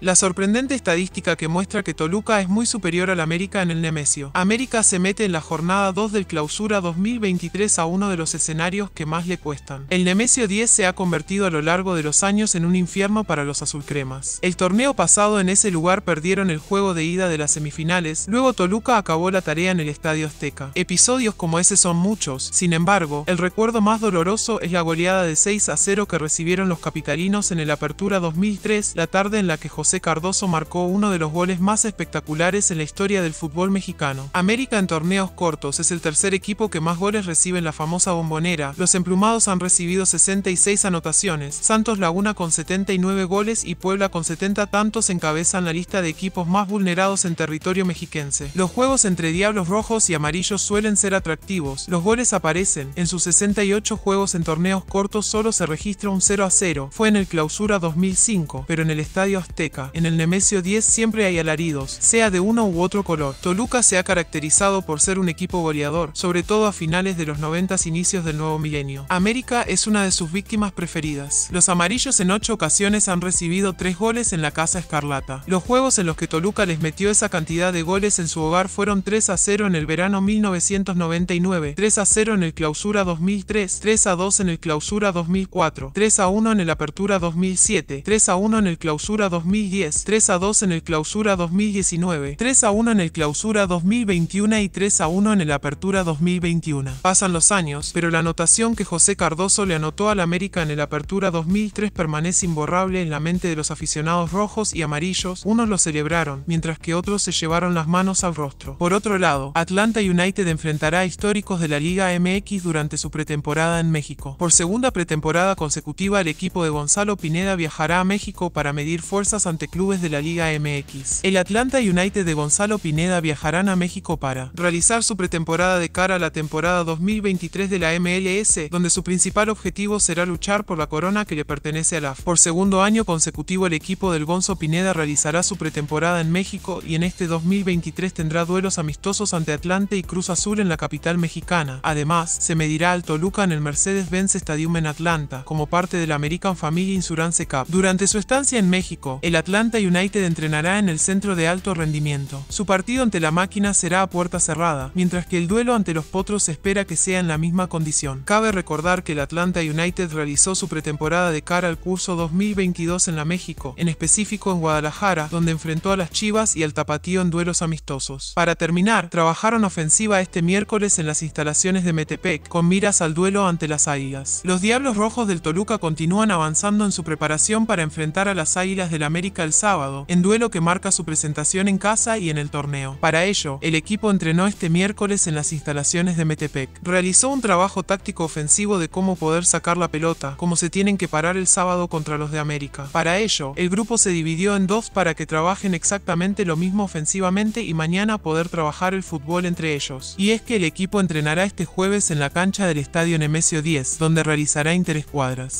La sorprendente estadística que muestra que Toluca es muy superior al América en el Nemesio. América se mete en la jornada 2 del clausura 2023 a uno de los escenarios que más le cuestan. El Nemesio 10 se ha convertido a lo largo de los años en un infierno para los azulcremas. El torneo pasado en ese lugar perdieron el juego de ida de las semifinales, luego Toluca acabó la tarea en el Estadio Azteca. Episodios como ese son muchos, sin embargo, el recuerdo más doloroso es la goleada de 6 a 0 que recibieron los capitalinos en el Apertura 2003, la tarde en la que José José Cardoso marcó uno de los goles más espectaculares en la historia del fútbol mexicano. América en torneos cortos es el tercer equipo que más goles recibe en la famosa bombonera. Los emplumados han recibido 66 anotaciones, Santos Laguna con 79 goles y Puebla con 70 tantos encabezan la lista de equipos más vulnerados en territorio mexiquense. Los juegos entre Diablos Rojos y Amarillos suelen ser atractivos. Los goles aparecen. En sus 68 juegos en torneos cortos solo se registra un 0 a 0. Fue en el Clausura 2005, pero en el Estadio Azteca. En el Nemesio 10 siempre hay alaridos, sea de uno u otro color. Toluca se ha caracterizado por ser un equipo goleador, sobre todo a finales de los 90 inicios del nuevo milenio. América es una de sus víctimas preferidas. Los amarillos en ocho ocasiones han recibido tres goles en la Casa Escarlata. Los juegos en los que Toluca les metió esa cantidad de goles en su hogar fueron 3 a 0 en el verano 1999, 3 a 0 en el clausura 2003, 3 a 2 en el clausura 2004, 3 a 1 en el apertura 2007, 3 a 1 en el clausura 2000 10, 3 a 2 en el clausura 2019, 3 a 1 en el clausura 2021 y 3 a 1 en el apertura 2021. Pasan los años, pero la anotación que José Cardoso le anotó al América en el apertura 2003 permanece imborrable en la mente de los aficionados rojos y amarillos, unos lo celebraron, mientras que otros se llevaron las manos al rostro. Por otro lado, Atlanta United enfrentará a históricos de la Liga MX durante su pretemporada en México. Por segunda pretemporada consecutiva el equipo de Gonzalo Pineda viajará a México para medir fuerzas ante clubes de la Liga MX. El Atlanta United de Gonzalo Pineda viajarán a México para realizar su pretemporada de cara a la temporada 2023 de la MLS, donde su principal objetivo será luchar por la corona que le pertenece a la AF. Por segundo año consecutivo el equipo del Gonzo Pineda realizará su pretemporada en México y en este 2023 tendrá duelos amistosos ante Atlante y Cruz Azul en la capital mexicana. Además, se medirá al Toluca en el Mercedes-Benz Stadium en Atlanta, como parte de la American Family Insurance Cup. Durante su estancia en México, el Atlanta Atlanta United entrenará en el centro de alto rendimiento. Su partido ante la máquina será a puerta cerrada, mientras que el duelo ante los Potros espera que sea en la misma condición. Cabe recordar que el Atlanta United realizó su pretemporada de cara al curso 2022 en la México, en específico en Guadalajara, donde enfrentó a las Chivas y al Tapatío en duelos amistosos. Para terminar, trabajaron ofensiva este miércoles en las instalaciones de Metepec, con miras al duelo ante las Águilas. Los Diablos Rojos del Toluca continúan avanzando en su preparación para enfrentar a las Águilas del América el sábado, en duelo que marca su presentación en casa y en el torneo. Para ello, el equipo entrenó este miércoles en las instalaciones de Metepec. Realizó un trabajo táctico ofensivo de cómo poder sacar la pelota, como se tienen que parar el sábado contra los de América. Para ello, el grupo se dividió en dos para que trabajen exactamente lo mismo ofensivamente y mañana poder trabajar el fútbol entre ellos. Y es que el equipo entrenará este jueves en la cancha del Estadio Nemesio 10, donde realizará interescuadras.